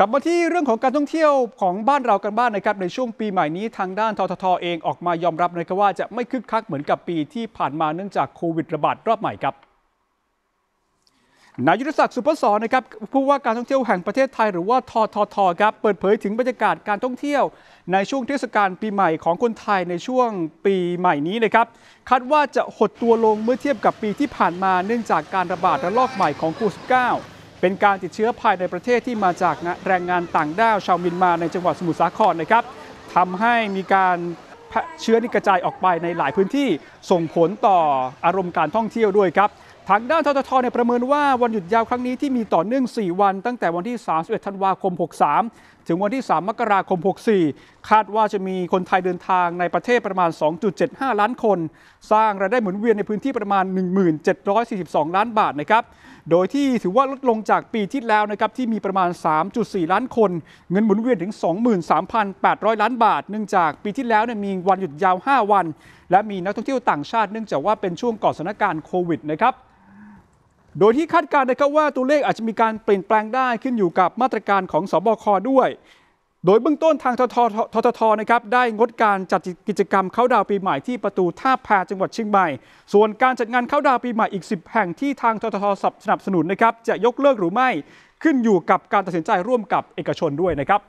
กลับมาที่เรื่องของการท่องเที่ยวของบ้านเรากันบ้างนนะครับในช่วงปีใหม่นี้ทางด้านทททเองออกมายอมรับนะครับว่าจะไม่คึกคักเหมือนกับปีที่ผ่านมาเนื่องจากโควิดระบาดรอบใหม่ครับนายยุทธศักดิ์สุพศรนะครับผู้ว่าการท่องเที่ยวแห่งประเทศไทยหรือว่าทททครับเปิดเผยถึงบรรยากาศการท่องเที่ยวในช่วงเทศกาลปีใหม่ของคนไทยในช่วงปีใหม่นี้นะครับคาดว่าจะหดตัวลงเมื่อเทียบกับปีที่ผ่านมาเนื่องจากการระบาดระลอกใหม่ของโควิด -19 เป็นการติดเชื้อภายในประเทศที่มาจากแรงงานต่างด้าวชาวมินมาในจังหวัดสมุทรสาครนะครับทำให้มีการเชื้อนี่กระจายออกไปในหลายพื้นที่ส่งผลต่ออารมณ์การท่องเที่ยวด้วยครับ ทางด้านทททเนี่ยประเมินว่าวันหยุดยาวครั้งนี้ที่มีต่อเนื่อง 4 วัน ตั้งแต่วันที่ 31ธันวาคม 63 ถึงวันที่ 3 มกราคม 64 คาดว่าจะมีคนไทยเดินทางในประเทศประมาณ 2.75 ล้านคน สร้างรายได้หมุนเวียนในพื้นที่ประมาณ 1742 ล้านบาทนะครับโดยที่ถือว่าลดลงจากปีที่แล้วนะครับที่มีประมาณ 3.4 ล้านคน เงินหมุนเวียนถึง 23,800 ล้านบาท เนื่องจากปีที่แล้วเนี่ยมีวันหยุดยาว 5 วัน และมีนักท่องเที่ยวต่างชาติเนื่องจากว่าเป็นช่วงก่อสถานการณ์โควิดนะครับโดยที่คาดการณ์นะครับว่าตัวเลขอาจจะมีการเปลี่ยนแปลงได้ขึ้นอยู่กับมาตรการของสบคด้วยโดยเบื้องต้นทางทททททนะครับได้งดการจัดกิจกรรมเข้าดาวปีใหม่ที่ประตูท่าแพจังหวัดเชียงใหม่ ส่วนการจัดงานเข้าดาวปีใหม่อีก 10 แห่งที่ทางทททสนับสนุนนะครับจะยกเลิกหรือไม่ ขึ้นอยู่กับการตัดสินใจร่วมกับเอกชนด้วยนะครับ